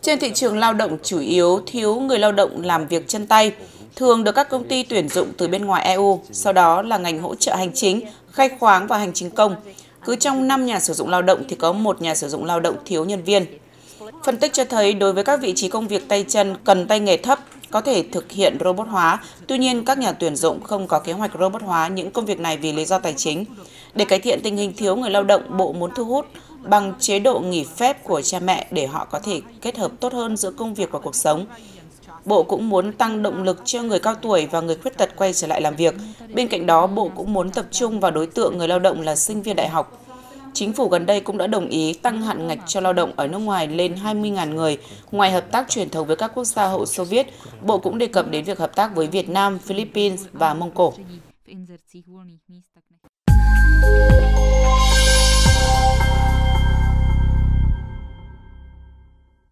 Trên thị trường lao động chủ yếu thiếu người lao động làm việc chân tay, thường được các công ty tuyển dụng từ bên ngoài EU, sau đó là ngành hỗ trợ hành chính, khai khoáng và hành chính công. Cứ trong 5 nhà sử dụng lao động thì có một nhà sử dụng lao động thiếu nhân viên. Phân tích cho thấy đối với các vị trí công việc tay chân cần tay nghề thấp có thể thực hiện robot hóa, tuy nhiên các nhà tuyển dụng không có kế hoạch robot hóa những công việc này vì lý do tài chính. Để cải thiện tình hình thiếu người lao động, Bộ muốn thu hút bằng chế độ nghỉ phép của cha mẹ để họ có thể kết hợp tốt hơn giữa công việc và cuộc sống. Bộ cũng muốn tăng động lực cho người cao tuổi và người khuyết tật quay trở lại làm việc. Bên cạnh đó, Bộ cũng muốn tập trung vào đối tượng người lao động là sinh viên đại học. Chính phủ gần đây cũng đã đồng ý tăng hạn ngạch cho lao động ở nước ngoài lên 20.000 người. Ngoài hợp tác truyền thống với các quốc gia hậu Xô Viết, Bộ cũng đề cập đến việc hợp tác với Việt Nam, Philippines và Mông Cổ.